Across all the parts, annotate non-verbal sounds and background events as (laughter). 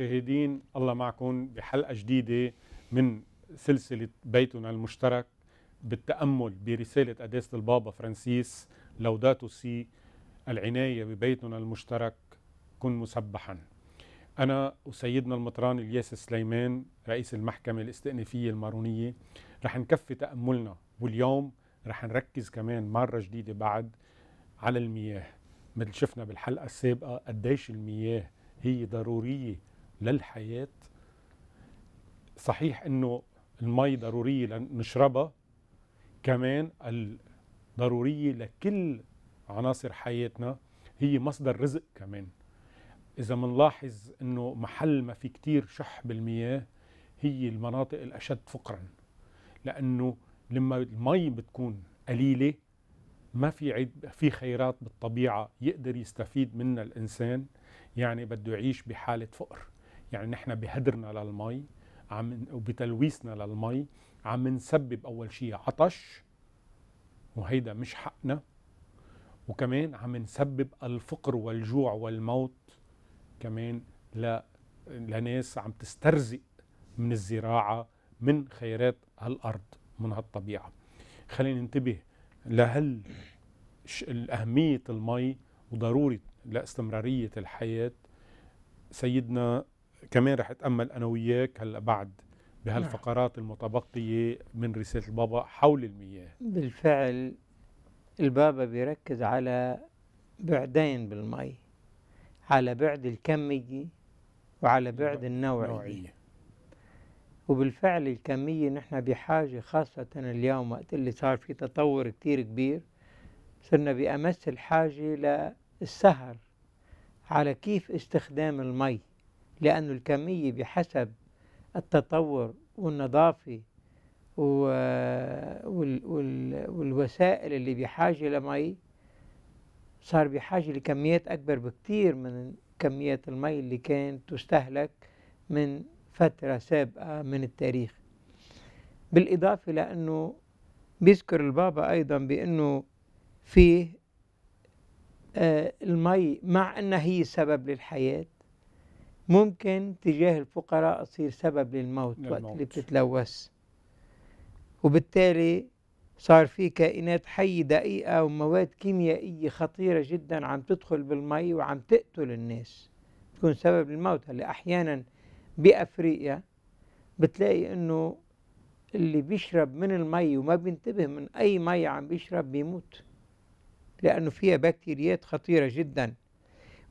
المشاهدين الله معكم بحلقة جديدة من سلسلة بيتنا المشترك بالتأمل برسالة قداسة البابا فرانسيس لوداتو سي العناية ببيتنا المشترك كن مسبحا أنا وسيدنا المطران الياس سليمان رئيس المحكمة الاستئنافية المارونية رح نكفي تأملنا واليوم رح نركز كمان مرة جديدة بعد على المياه مثل شفنا بالحلقة السابقة قديش المياه هي ضرورية للحياة صحيح أنه المي ضرورية لنشربها كمان الضرورية لكل عناصر حياتنا هي مصدر رزق كمان إذا منلاحظ أنه محل ما في كتير شح بالمياه هي المناطق الأشد فقرا لأنه لما المي بتكون قليلة ما في عد في خيرات بالطبيعة يقدر يستفيد منها الإنسان يعني بده يعيش بحالة فقر يعني نحن بهدرنا للمي عم وبتلويثنا للمي عم نسبب اول شيء عطش وهيدا مش حقنا وكمان عم نسبب الفقر والجوع والموت كمان ل... لناس عم تسترزق من الزراعة من خيرات هالأرض من هالطبيعة خلينا ننتبه لهل أهمية المي وضرورة لاستمرارية الحياة سيدنا كمان رح اتامل انا وياك هلا بعد بهالفقرات نعم. المتبقيه من رساله البابا حول المياه بالفعل البابا بيركز على بعدين بالمي على بعد الكميه وعلى بعد النوعيه, النوعية. وبالفعل الكميه نحن بحاجه خاصه اليوم وقت اللي صار في تطور كثير كبير صرنا بامس الحاجه للسهر على كيف استخدام المي لأن الكمية بحسب التطور والنظافة والوسائل اللي بحاجة لمي صار بحاجة لكميات أكبر بكتير من كميات المي اللي كانت تستهلك من فترة سابقة من التاريخ بالإضافة لأنه بيذكر البابا أيضا بأنه فيه آه، المي مع أنها هي سبب للحياة ممكن تجاه الفقراء تصير سبب للموت للموت. وقت اللي بتتلوث وبالتالي صار في كائنات حية دقيقة ومواد كيميائية خطيرة جدا عم تدخل بالمي وعم تقتل الناس تكون سبب للموت هلا أحيانا بأفريقيا بتلاقي إنه اللي بيشرب من المي وما بينتبه من أي مي عم بيشرب بيموت لأنه فيها بكتيريات خطيرة جدا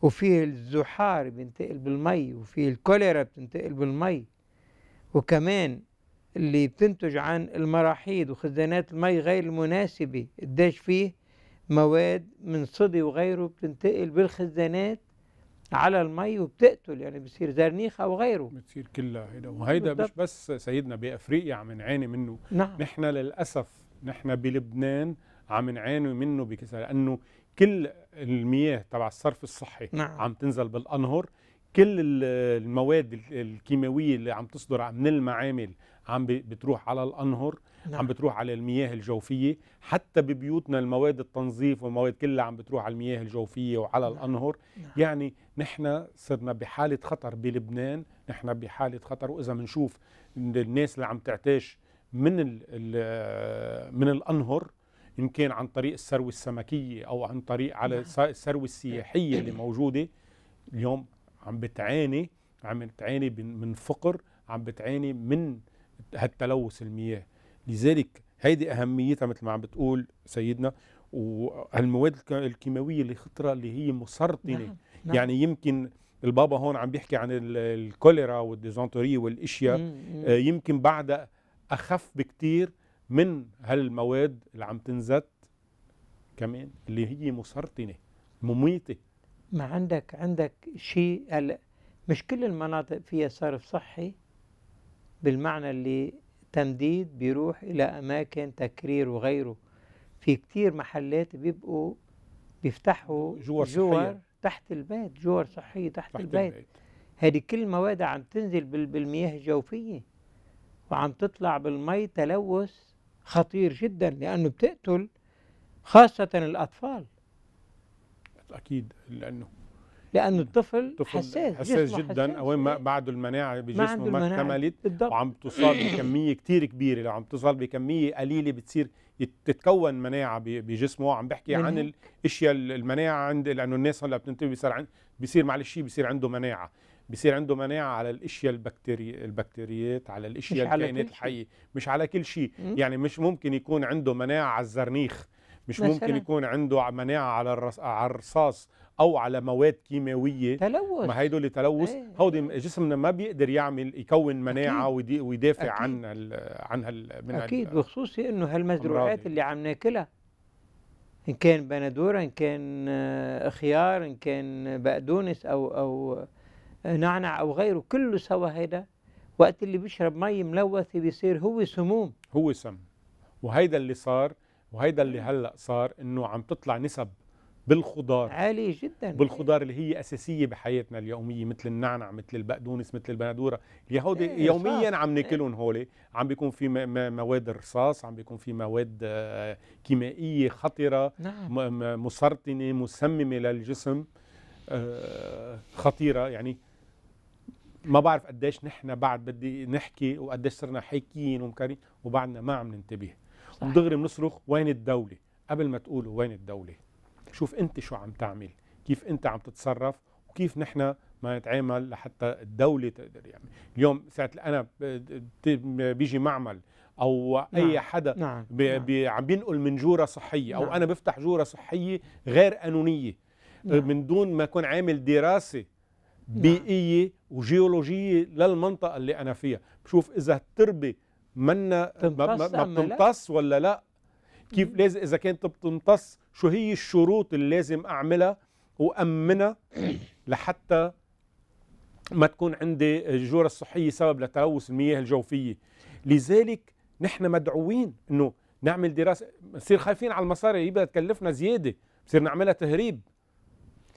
وفيه الزحار بينتقل بالمي وفيه الكوليرا بتنتقل بالمي وكمان اللي بتنتج عن المراحيض وخزانات المي غير المناسبة قديش فيه مواد من صدي وغيره بتنتقل بالخزانات على المي وبتقتل يعني بصير زرنيخ او غيره بتصير كلها هيدا وهيدا مش بس سيدنا بافريقيا عم نعاني منه نعم. نحن للاسف نحن بلبنان عم نعاني منه بكثره لانه كل المياه تبع الصرف الصحي نعم. عم تنزل بالانهر كل المواد الكيماويه اللي عم تصدر من المعامل عم بتروح على الانهر نعم. عم بتروح على المياه الجوفيه حتى ببيوتنا المواد التنظيف والمواد كلها عم بتروح على المياه الجوفيه وعلى نعم. الانهر نعم. يعني نحن صرنا بحاله خطر بلبنان نحن بحاله خطر واذا بنشوف الناس اللي عم تعتاش من من الانهر إن كان عن طريق الثروة السمكية أو عن طريق على نعم. الثروة السياحية اللي موجودة اليوم عم بتعاني عم بتعاني من فقر عم بتعاني من هالتلوث المياه لذلك هيدي أهميتها مثل ما عم بتقول سيدنا والمواد الكيماوية اللي خطرة اللي هي مسرطنة نعم. نعم. يعني يمكن البابا هون عم بيحكي عن الكوليرا والديزونتوري والاشياء آه، يمكن بعدها اخف بكتير من هالمواد اللي عم تنزت كمان اللي هي مسرطنة مميتة ما عندك عندك شيء مش كل المناطق فيها صرف صحي بالمعنى اللي تمديد بيروح إلى أماكن تكرير وغيره في كتير محلات بيبقوا بيفتحوا جوار, جوار تحت البيت جوار صحية تحت, تحت البيت, البيت. هذه كل المواد عم تنزل بالمياه الجوفية وعم تطلع بالمي تلوث خطير جدا لأنه بتقتل خاصة الأطفال أكيد لأنه لانه الطفل حساس حساس جدا حساس. وين ما إيه. بعده المناعه بجسمه ما, اكتملت وعم تصاب بكميه كثير كبيره لو عم تصاب بكميه قليله بتصير تتكون مناعه بجسمه عم بحكي عن الاشياء المناعه عند لانه الناس هلا بتنتبه بيصير عن بيصير معلش بيصير عنده مناعه بصير عنده مناعه على الاشياء البكتيري البكتيريات على الاشياء الكائنات الحيه مش على كل شيء يعني مش ممكن يكون عنده مناعه على الزرنيخ مش ممكن يكون عنده مناعه على الرص... على الرصاص او على مواد كيماويه تلوث ما هيدول تلوث ايه. هودي جسمنا ما بيقدر يعمل يكون مناعه أكيد. ويدافع أكيد. عن ال... عن هال... من اكيد وخصوصي بخصوصي انه هالمزروعات اللي عم ناكلها ان كان بندوره ان كان آه، خيار ان كان بقدونس او او نعنع او غيره كله سوا هيدا وقت اللي بيشرب مي ملوثه بيصير هو سموم هو سم وهيدا اللي صار وهيدا اللي هلا صار انه عم تطلع نسب بالخضار عالية جدا بالخضار اللي هي أساسية بحياتنا اليومية مثل النعنع مثل البقدونس مثل البندورة اليهود إيه يوميا رصاص. عم إيه. ناكلهم هولي عم بيكون في مواد رصاص عم بيكون في مواد آه، كيميائية خطرة نعم. مسرطنة مسممة للجسم آه، خطيرة يعني ما بعرف قديش نحن بعد بدي نحكي وقديش صرنا حاكيين ومكارين وبعدنا ما عم ننتبه ودغري بنصرخ وين الدوله قبل ما تقولوا وين الدوله شوف انت شو عم تعمل كيف انت عم تتصرف وكيف نحن ما نتعامل لحتى الدوله تقدر يعني اليوم ساعه انا بيجي معمل او نعم. اي حدا نعم. بي نعم. بي عم بينقل من جوره صحيه او نعم. انا بفتح جوره صحيه غير قانونيه نعم. من دون ما اكون عامل دراسه نعم. بيئيه وجيولوجيه للمنطقه اللي انا فيها بشوف اذا التربه منا ما, بتمتص ولا لا كيف لازم اذا كانت بتمتص شو هي الشروط اللي لازم اعملها وامنها (coughs) لحتى ما تكون عندي الجوره الصحيه سبب لتلوث المياه الجوفيه لذلك نحن مدعوين انه نعمل دراسه بنصير خايفين على المصاري يبقى تكلفنا زياده بصير نعملها تهريب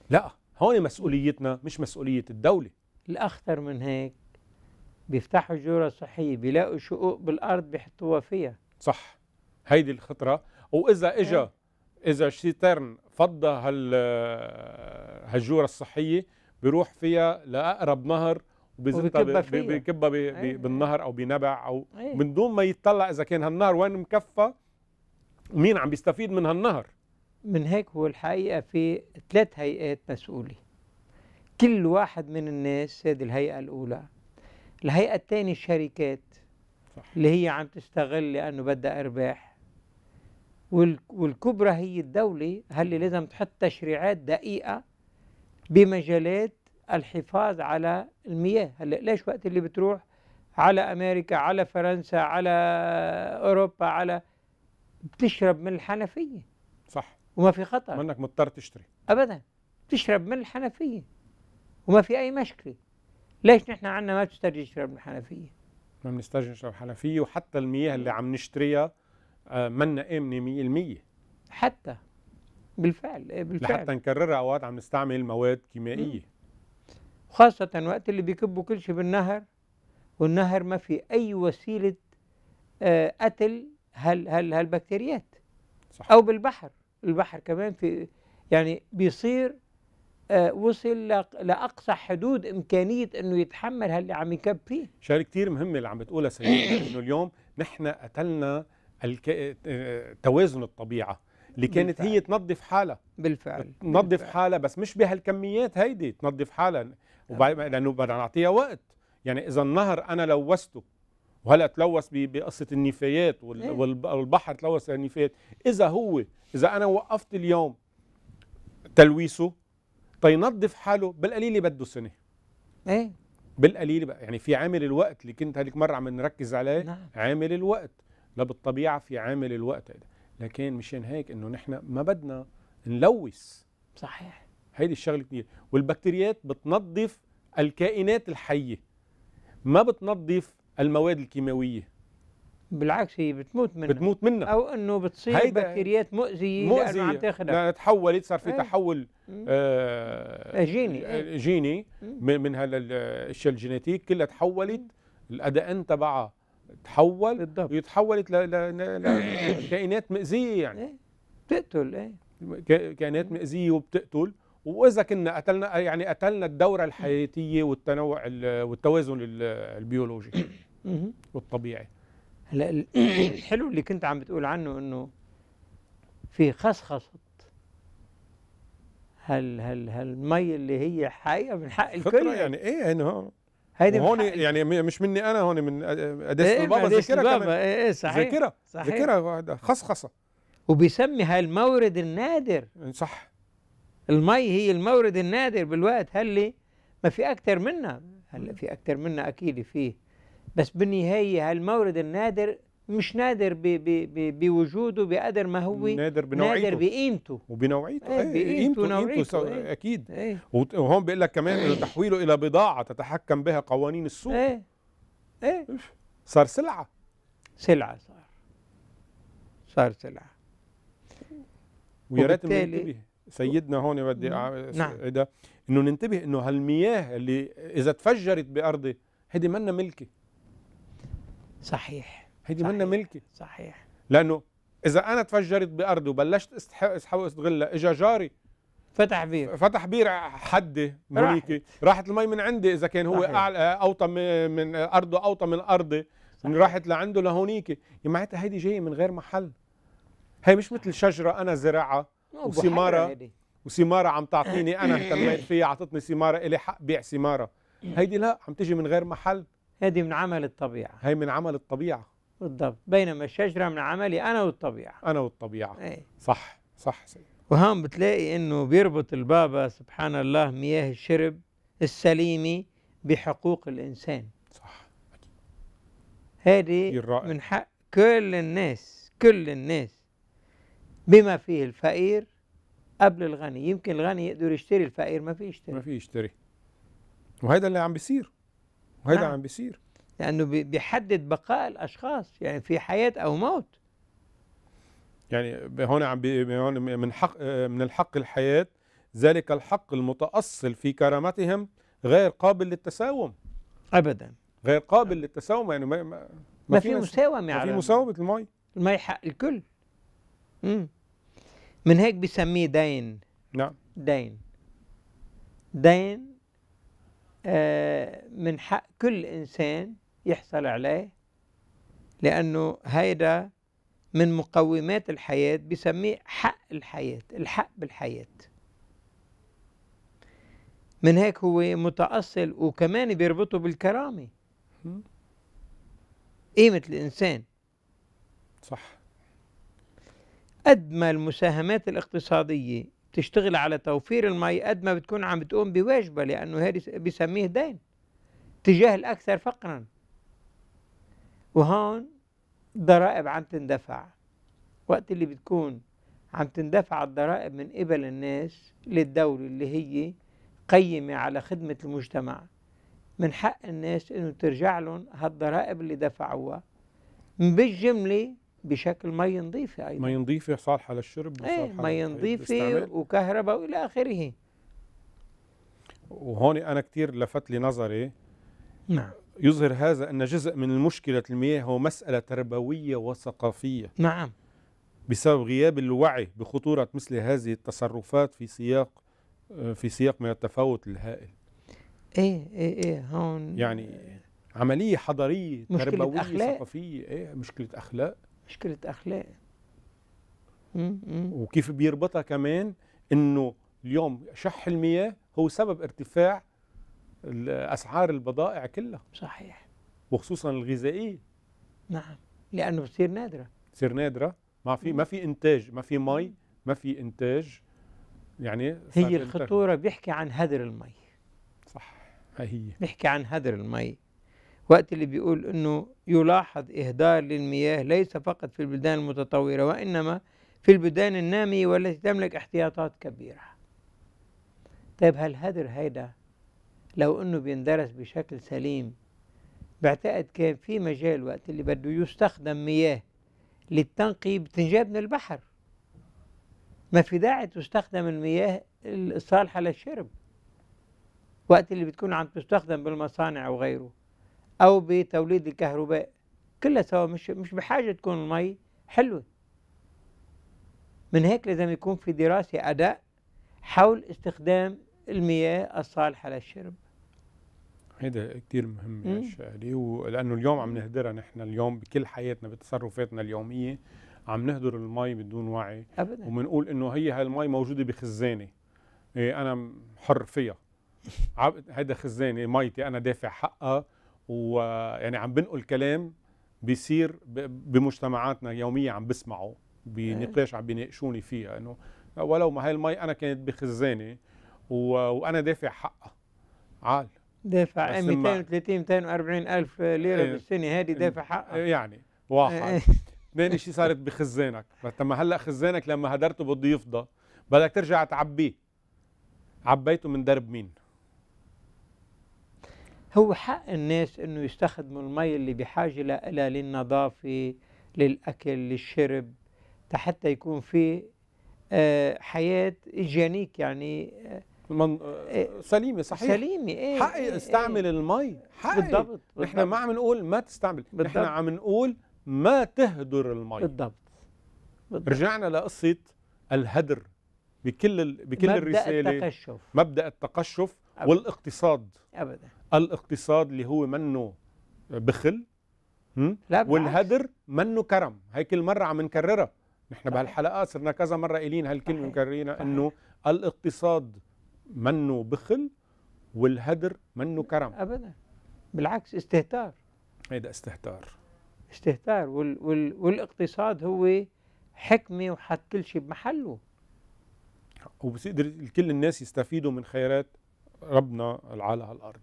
لا هون مسؤوليتنا مش مسؤولية الدولة الأخطر من هيك بيفتحوا جورة صحية بيلاقوا شقوق بالأرض بيحطوها فيها صح هيدي الخطرة وإذا إيه. إجا إذا شيترن فضى هال هالجورة الصحية بيروح فيها لأقرب نهر وبيزتها بكبها إيه. بالنهر أو بنبع أو إيه. من دون ما يتطلع إذا كان هالنهر وين مكفى ومين عم بيستفيد من هالنهر من هيك هو الحقيقة في ثلاث هيئات مسؤولة كل واحد من الناس هذه الهيئة الأولى الهيئة الثانية الشركات صح. اللي هي عم تستغل لأنه بدها أرباح والكبرى هي الدولة هل لازم تحط تشريعات دقيقة بمجالات الحفاظ على المياه هلا ليش وقت اللي بتروح على أمريكا على فرنسا على أوروبا على بتشرب من الحنفية صح وما في خطر منك مضطر تشتري ابدا تشرب من الحنفيه وما في اي مشكله ليش نحن عندنا ما تسترجي تشرب من الحنفيه ما بنسترجي نشرب حنفيه وحتى المياه اللي عم نشتريها آه، منا امنه 100% حتى بالفعل إيه، بالفعل لحتى نكررها اوقات عم نستعمل مواد كيميائيه خاصة وقت اللي بيكبوا كل شيء بالنهر والنهر ما في أي وسيلة آه، قتل هال هال هالبكتيريات صح. أو بالبحر البحر كمان في يعني بيصير آه، وصل لاقصى حدود امكانيه انه يتحمل اللي عم يكب فيه شغله كثير مهمه اللي عم بتقولها سيدي انه (coughs) اليوم نحن قتلنا الك... توازن الطبيعه اللي كانت بالفعل. هي تنظف حالها بالفعل تنظف حالها بس مش بهالكميات هيدي تنظف حالها وبعد لانه بدنا نعطيها وقت يعني اذا النهر انا لوثته لو وهلا تلوث بقصه النفايات إيه. والبحر تلوث النفايات اذا هو اذا انا وقفت اليوم تلويثه تينظف حاله بالقليل بده سنه ايه بالقليل بقى يعني في عامل الوقت اللي كنت هذيك مره عم نركز عليه نعم. عامل الوقت لا بالطبيعه في عامل الوقت هذا لكن مشان هيك انه نحن ما بدنا نلوث صحيح هيدي الشغله كثير والبكتيريات بتنظف الكائنات الحيه ما بتنظف المواد الكيماويه بالعكس هي بتموت منها بتموت منها او انه بتصير بكتيريات مؤذيه مؤذيه عم تاخذها تحولت صار في إيه. تحول إيه. آه جيني إيه. آه جيني من هلا الاشياء الجينيتيك كلها تحولت الاداء تبعها تحول بالضبط وتحولت لكائنات مؤذيه يعني ايه بتقتل ايه كائنات مؤذيه وبتقتل واذا كنا قتلنا يعني قتلنا الدوره الحياتيه والتنوع والتوازن البيولوجي والطبيعي هلا (clears throat) الحلو اللي كنت عم بتقول عنه انه في خصخصة هال هال هالمي اللي هي حقيقة من حق الكل يعني ايه انه يعني هيدي هون يعني مش مني انا هون من قداسه إيه البابا ذاكره كمان إيه،, ايه صحيح ذاكره ذاكره خصخصه وبيسمي هالمورد النادر صح المي هي المورد النادر بالوقت هل ما في اكثر منها هلا في اكثر منها اكيد فيه بس بالنهاية هالمورد النادر مش نادر بوجوده بقدر ما هو نادر بنوعيته نادر بقيمته وبنوعيته ايه, إيه، بقيمته ونوعيته ايه اكيد ايه وهون بيقول لك كمان ايه تحويله الى بضاعه تتحكم بها قوانين السوق ايه ايه صار سلعه سلعه صار صار سلعه ويا ريت ننتبه سيدنا هون بدي نعم انه ننتبه انه هالمياه اللي اذا تفجرت بارضي هيدي منا ملكي صحيح هيدي منا ملكي صحيح لانه اذا انا تفجرت بارضي وبلشت اسحب استغلها اجى جاري فتح بير فتح بير حدي ملكي راحت, المي من عندي اذا كان هو اعلى آه، اوطى من ارضه اوطى من ارضي راحت لعنده لهونيك معناتها هيدي جايه من غير محل هي مش مثل شجره انا زراعه وثماره وثماره عم تعطيني انا اهتميت (coughs) فيها اعطتني ثماره الي حق بيع ثماره هيدي لا عم تجي من غير محل هذه من عمل الطبيعة هي من عمل الطبيعة بالضبط بينما الشجرة من عملي أنا والطبيعة أنا والطبيعة أي. صح صح سيد وهون بتلاقي إنه بيربط البابا سبحان الله مياه الشرب السليمة بحقوق الإنسان صح هذه من حق كل الناس كل الناس بما فيه الفقير قبل الغني يمكن الغني يقدر يشتري الفقير ما في يشتري ما في يشتري وهذا اللي عم بيصير وهذا نعم. عم بيصير لأنه بيحدد بقاء الأشخاص يعني في حياة أو موت يعني هون عم هون من حق من الحق الحياة ذلك الحق المتأصل في كرامتهم غير قابل للتساوم أبدا غير قابل نعم. للتساوم يعني ما, ما, ما في مساومة ما في مساومة المي المي حق الكل مم. من هيك بسميه دين نعم دين دين من حق كل إنسان يحصل عليه لأنه هيدا من مقومات الحياة بسميه حق الحياة الحق بالحياة من هيك هو متأصل وكمان بيربطه بالكرامة قيمة الإنسان صح قد ما المساهمات الاقتصادية تشتغل على توفير المي قد ما بتكون عم بتقوم بواجبها لأنه هذا بيسميه دين تجاه الأكثر فقرا وهون ضرائب عم تندفع وقت اللي بتكون عم تندفع الضرائب من قبل الناس للدولة اللي هي قيمة على خدمة المجتمع من حق الناس انه ترجع لهم هالضرائب اللي دفعوها بالجملة بشكل مي نظيفي ايضا مي نظيفي صالحه للشرب إيه، وصالحه ايه مي نظيفي وكهرباء والى اخره وهون انا كثير لفت لي نظري نعم يظهر هذا ان جزء من مشكله المياه هو مساله تربويه وثقافيه نعم بسبب غياب الوعي بخطوره مثل هذه التصرفات في سياق في سياق من التفاوت الهائل ايه ايه ايه هون يعني عمليه حضاريه تربويه أخلاق. ثقافيه ايه مشكله اخلاق مشكله اخلاق وكيف بيربطها كمان انه اليوم شح المياه هو سبب ارتفاع اسعار البضائع كلها صحيح وخصوصا الغذائيه نعم لانه بتصير نادره بتصير نادره ما في ما في انتاج ما في مي ما في انتاج يعني هي الخطوره بيحكي عن هدر المي صح هي بيحكي عن هدر المي وقت اللي بيقول أنه يلاحظ إهدار للمياه ليس فقط في البلدان المتطورة وإنما في البلدان النامية والتي تملك احتياطات كبيرة طيب هل هدر هيدا لو أنه بيندرس بشكل سليم بعتقد كان في مجال وقت اللي بده يستخدم مياه للتنقي بتنجاب من البحر ما في داعي تستخدم المياه الصالحة للشرب وقت اللي بتكون عم تستخدم بالمصانع وغيره أو بتوليد الكهرباء كلها سوا مش مش بحاجة تكون المي حلوة من هيك لازم يكون في دراسة أداء حول استخدام المياه الصالحة للشرب هيدا كثير مهم يا شادي ولانه اليوم عم نهدرها نحن اليوم بكل حياتنا بتصرفاتنا اليوميه عم نهدر المي بدون وعي ابدا وبنقول انه هي هالمي موجوده بخزانه إيه انا حر فيها (laughs) هيدا خزانه ميتي انا دافع حقها ويعني عم بنقل كلام بيصير بمجتمعاتنا يوميا عم بسمعه بنقاش عم بيناقشوني فيها انه ولو ما هاي المي انا كانت بخزانه وانا دافع حقها عال دافع 230 240 الف ليره ايه بالسنه هذه دافع حقها إيه، يعني واحد اثنين إيه. شيء صارت بخزانك لما هلا خزانك لما هدرته بده يفضى بدك ترجع تعبيه عبيته من درب مين هو حق الناس انه يستخدموا المي اللي بحاجه لها للنظافه للاكل للشرب حتى يكون في آه، حياه ايجانيك يعني آه، من... آه، سليمه صحيح سليمه ايه حقي إيه استعمل إيه المي حقي بالضبط نحن ما عم نقول ما تستعمل نحن عم نقول ما تهدر المي بالضبط, بالضبط. رجعنا لقصه الهدر بكل بكل مبدأ الرساله التقشف. مبدا التقشف أبداً. والاقتصاد ابدا الاقتصاد اللي هو منه بخل لا والهدر منه كرم هي كل مره عم نكررها نحن بهالحلقه صرنا كذا مره قايلين هالكلمه مكررينها انه الاقتصاد منه بخل والهدر منه كرم ابدا بالعكس استهتار هيدا استهتار استهتار وال وال والاقتصاد هو حكمه وحط كل شيء بمحله وبتقدر كل الناس يستفيدوا من خيرات ربنا على الارض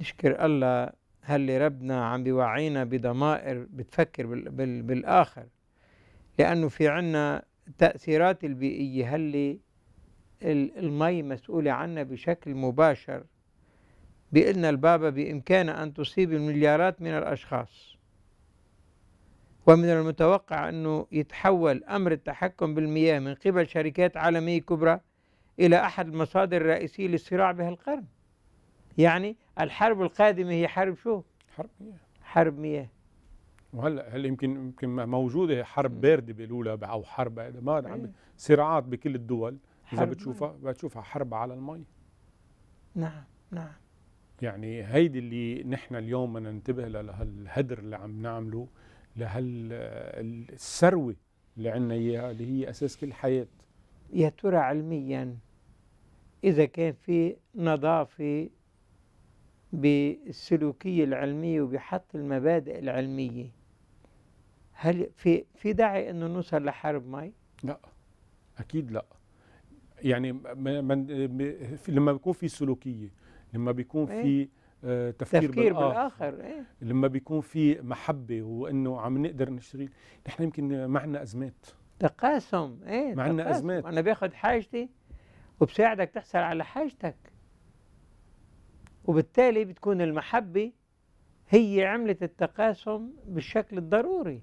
نشكر الله هل ربنا عم بيوعينا بضمائر بتفكر بال بال بالاخر لانه في عنا التاثيرات البيئيه هل المي مسؤوله عنا بشكل مباشر بان البابا بإمكانها أن تصيب المليارات من الأشخاص ومن المتوقع أنه يتحول أمر التحكم بالمياه من قبل شركات عالمية كبرى إلى أحد المصادر الرئيسية للصراع بهالقرن يعني الحرب القادمة هي حرب شو؟ حرب مياه حرب مياه وهلا هل يمكن يمكن موجوده حرب بارده بيقولوا او حرب ما عم إيه. صراعات بكل الدول اذا بتشوفها بتشوفها حرب على المي نعم نعم يعني هيدي اللي نحن اليوم بدنا ننتبه لها اللي عم نعمله لهالثروة اللي عندنا إياها اللي هي أساس كل حياة يا ترى علميا إذا كان في نظافة بالسلوكية العلمية وبحط المبادئ العلمية هل في في داعي انه نوصل لحرب مي؟ لا اكيد لا يعني من لما بيكون في سلوكيه لما بيكون في إيه. آه، تفكير, تفكير بالآخر, آه، بالآخر. إيه؟ لما بيكون في محبة وأنه عم نقدر نشتغل نحن يمكن معنا أزمات تقاسم إيه معنا تقاسم. أزمات أنا باخذ حاجتي وبساعدك تحصل على حاجتك وبالتالي بتكون المحبة هي عملت التقاسم بالشكل الضروري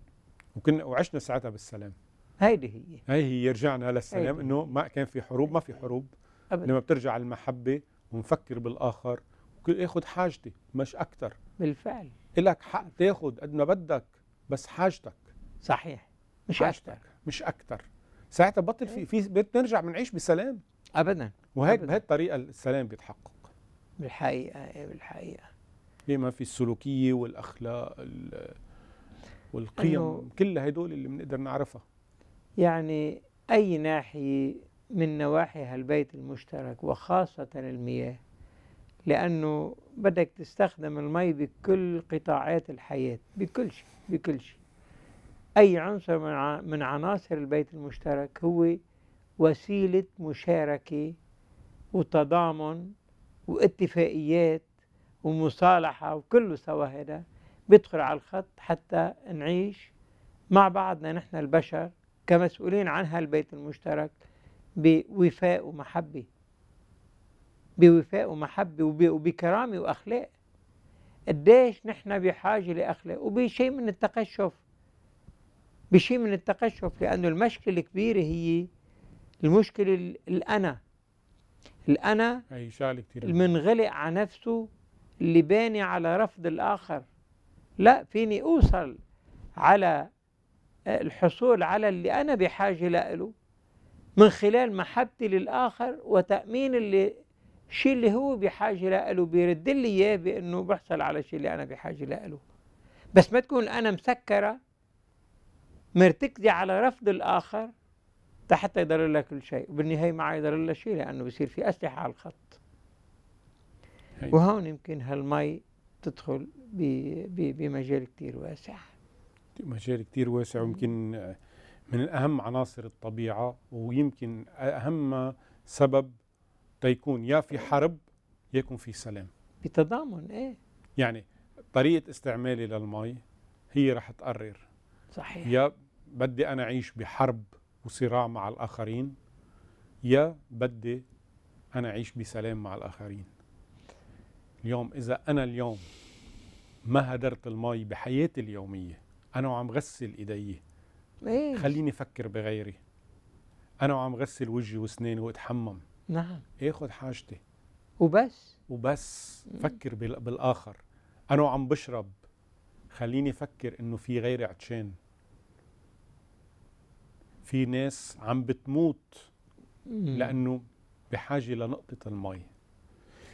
وكنا وعشنا ساعتها بالسلام هيدي هي هي هي رجعنا للسلام انه ما كان في حروب ما في حروب أبدا. لما بترجع المحبة ونفكر بالآخر اخد إيه حاجتي مش اكثر بالفعل الك حق تاخد قد ما بدك بس حاجتك صحيح مش حاجتك أكتر. مش اكثر ساعتها بطل في في بنرجع بنعيش بسلام ابدا وهيك بهي الطريقه السلام بيتحقق بالحقيقه ايه بالحقيقه بما إيه في السلوكيه والاخلاق والقيم كل هدول اللي بنقدر نعرفها يعني اي ناحيه من نواحي هالبيت المشترك وخاصه المياه لأنه بدك تستخدم المي بكل قطاعات الحياة بكل شيء بكل شيء أي عنصر من عناصر البيت المشترك هو وسيلة مشاركة وتضامن واتفاقيات ومصالحة وكله سوا هذا بيدخل على الخط حتى نعيش مع بعضنا نحن البشر كمسؤولين عن هالبيت المشترك بوفاء ومحبه بوفاء ومحبة وبكرامة وأخلاق قديش نحن بحاجة لأخلاق وبشيء من التقشف بشيء من التقشف لأنه المشكلة الكبيرة هي المشكلة الأنا الأنا أي شغلة كثير المنغلق على نفسه اللي باني على رفض الآخر لا فيني أوصل على آه، الحصول على اللي أنا بحاجة له من خلال محبتي للآخر وتأمين اللي الشيء اللي هو بحاجه لإله بيرد لي اياه بانه بحصل على شيء اللي انا بحاجه لإله بس ما تكون انا مسكره مرتكزه على رفض الاخر حتى يضر لها كل شيء وبالنهايه ما يضر لها شيء لانه بصير في اسلحه على الخط هي. وهون يمكن هالمي تدخل بمجال كتير واسع مجال كتير واسع ويمكن من اهم عناصر الطبيعه ويمكن اهم سبب تيكون يا في حرب يكون في سلام بتضامن ايه يعني طريقة استعمالي للمي هي رح تقرر صحيح يا بدي أنا أعيش بحرب وصراع مع الآخرين يا بدي أنا أعيش بسلام مع الآخرين اليوم إذا أنا اليوم ما هدرت المي بحياتي اليومية أنا وعم غسل إيدي خليني أفكر بغيري أنا وعم غسل وجهي وسناني وأتحمم نعم اخد حاجتي وبس وبس فكر بالاخر انا وعم بشرب خليني افكر انه في غيري عطشان في ناس عم بتموت لانه بحاجه لنقطه المي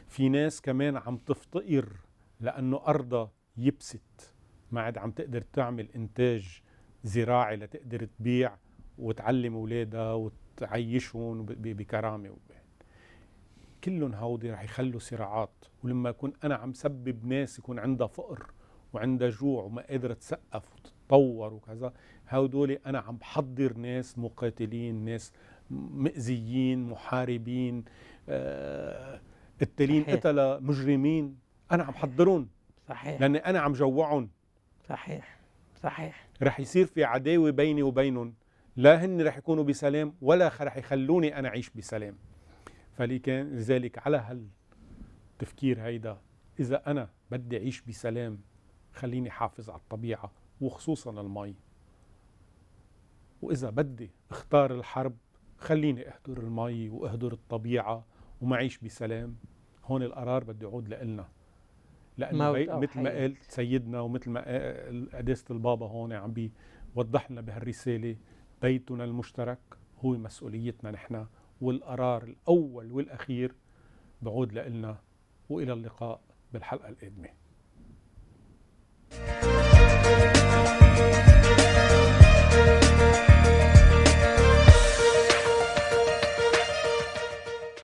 في ناس كمان عم تفتقر لانه ارضها يبست ما عاد عم تقدر تعمل انتاج زراعي لتقدر تبيع وتعلم اولادها وتعيشهم بكرامه وب... كلهم هودي رح يخلوا صراعات ولما اكون انا عم سبب ناس يكون عندها فقر وعندها جوع وما قادره تسقف وتتطور وكذا هودول انا عم بحضر ناس مقاتلين ناس مئزيين محاربين آه قتلة مجرمين انا عم حضرهم صحيح لاني انا عم جوعهم صحيح صحيح رح يصير في عداوه بيني وبينهم لا هن رح يكونوا بسلام ولا رح يخلوني انا اعيش بسلام لذلك على هالتفكير هيدا إذا أنا بدي أعيش بسلام خليني حافظ على الطبيعة وخصوصا المي وإذا بدي اختار الحرب خليني أهدر المي وأهدر الطبيعة ومعيش بسلام هون القرار بده يعود لإلنا لأنه مثل ما قال سيدنا ومثل ما قداسة البابا هون عم بيوضح لنا بهالرسالة بيتنا المشترك هو مسؤوليتنا نحن والقرار الأول والأخير بعود لإلنا وإلى اللقاء بالحلقة القادمة